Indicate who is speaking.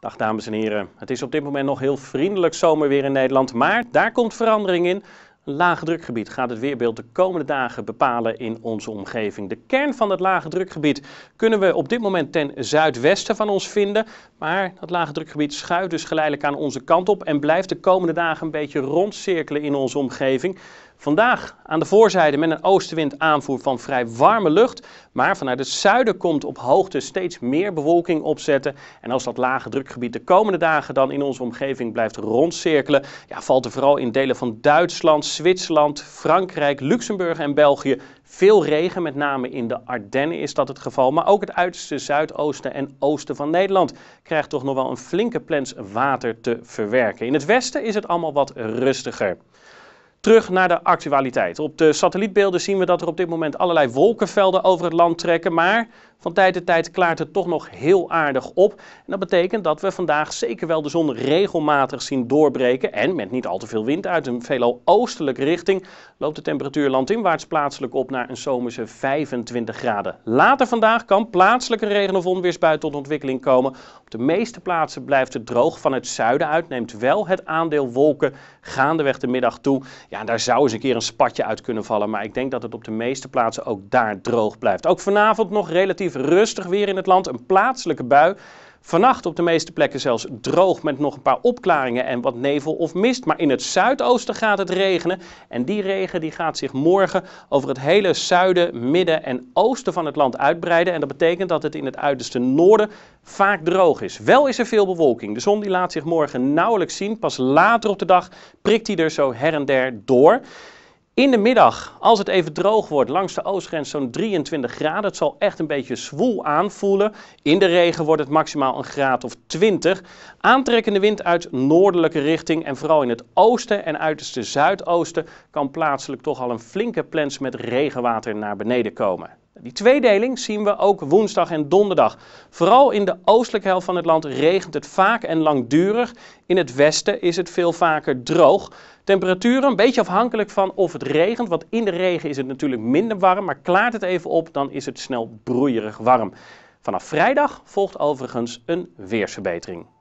Speaker 1: Dag dames en heren. Het is op dit moment nog heel vriendelijk zomer weer in Nederland, maar daar komt verandering in lage drukgebied gaat het weerbeeld de komende dagen bepalen in onze omgeving. De kern van dat lage drukgebied kunnen we op dit moment ten zuidwesten van ons vinden. Maar dat lage drukgebied schuift dus geleidelijk aan onze kant op en blijft de komende dagen een beetje rondcirkelen in onze omgeving. Vandaag aan de voorzijde met een oostenwind aanvoer van vrij warme lucht. Maar vanuit het zuiden komt op hoogte steeds meer bewolking opzetten. En als dat lage drukgebied de komende dagen dan in onze omgeving blijft rondcirkelen, ja, valt er vooral in delen van Duitsland, Zwitserland, Frankrijk, Luxemburg en België veel regen, met name in de Ardennen is dat het geval. Maar ook het uiterste zuidoosten en oosten van Nederland krijgt toch nog wel een flinke plens water te verwerken. In het westen is het allemaal wat rustiger. Terug naar de actualiteit. Op de satellietbeelden zien we dat er op dit moment allerlei wolkenvelden over het land trekken, maar van tijd tot tijd klaart het toch nog heel aardig op. En dat betekent dat we vandaag zeker wel de zon regelmatig zien doorbreken. En met niet al te veel wind uit een veelal oostelijke richting loopt de temperatuur landinwaarts plaatselijk op naar een zomerse 25 graden. Later vandaag kan plaatselijk een regen- of onweersbui tot ontwikkeling komen. Op de meeste plaatsen blijft het droog van het zuiden uit, neemt wel het aandeel wolken gaandeweg de middag toe. Ja, daar zou eens een keer een spatje uit kunnen vallen, maar ik denk dat het op de meeste plaatsen ook daar droog blijft. Ook vanavond nog relatief rustig weer in het land. Een plaatselijke bui. Vannacht op de meeste plekken zelfs droog met nog een paar opklaringen en wat nevel of mist. Maar in het zuidoosten gaat het regenen. En die regen die gaat zich morgen over het hele zuiden, midden en oosten van het land uitbreiden. En dat betekent dat het in het uiterste noorden vaak droog is. Wel is er veel bewolking. De zon die laat zich morgen nauwelijks zien. Pas later op de dag prikt hij er zo her en der door. In de middag, als het even droog wordt, langs de oostgrens zo'n 23 graden. Het zal echt een beetje zwoel aanvoelen. In de regen wordt het maximaal een graad of 20. Aantrekkende wind uit noordelijke richting en vooral in het oosten en uiterste zuidoosten kan plaatselijk toch al een flinke plens met regenwater naar beneden komen. Die tweedeling zien we ook woensdag en donderdag. Vooral in de oostelijke helft van het land regent het vaak en langdurig. In het westen is het veel vaker droog. Temperaturen een beetje afhankelijk van of het regent, want in de regen is het natuurlijk minder warm, maar klaart het even op, dan is het snel broeierig warm. Vanaf vrijdag volgt overigens een weersverbetering.